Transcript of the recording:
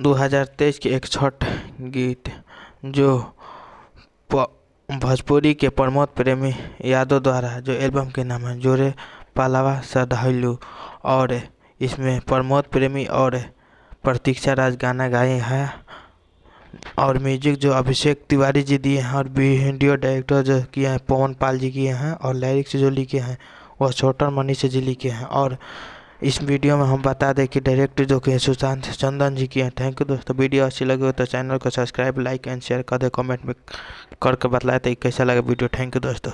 2023 के एक छठ गीत जो भोजपुरी के प्रमोद प्रेमी यादव द्वारा जो एल्बम के नाम है जोरे पालावा श्रद्धालु और इसमें प्रमोद प्रेमी और प्रतीक्षा राज गाना गाए हैं और म्यूजिक जो अभिषेक तिवारी जी दिए हैं और वीडियो डायरेक्टर जो किए हैं पवन पाल जी किए हैं और लिरिक्स जो लिखे हैं वह छोटर मनीष जी लिखे हैं और इस वीडियो में हम बता दें कि डायरेक्टर जो कि सुशांत चंदन जी की हैं थैंक यू दोस्तों वीडियो अच्छी लगी हो तो चैनल को सब्सक्राइब लाइक एंड शेयर कर दे कमेंट में करके बताए थे तो कैसा लगा वीडियो थैंक यू दोस्तों